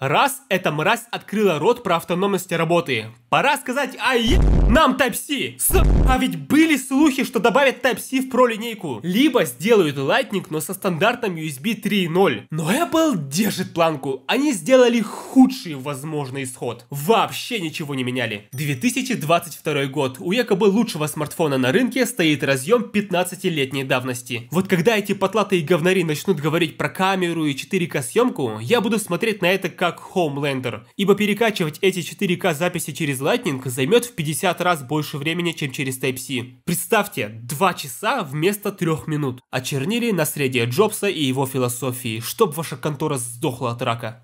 Раз эта мразь открыла рот про автономность работы. Пора сказать ай нам Type-C. А ведь были слухи, что добавят Type-C в Pro линейку. Либо сделают Lightning, но со стандартом USB 3.0. Но Apple держит планку. Они сделали худший возможный исход. Вообще ничего не меняли. 2022 год. У якобы лучшего смартфона на рынке стоит разъем 15-летней давности. Вот когда эти потлатые говнари начнут говорить про камеру и 4К съемку, я буду смотреть на это как как Homelander, ибо перекачивать эти 4К записи через Lightning займет в 50 раз больше времени, чем через Type-C. Представьте, 2 часа вместо 3 минут. Очернили наследие Джобса и его философии, чтоб ваша контора сдохла от рака.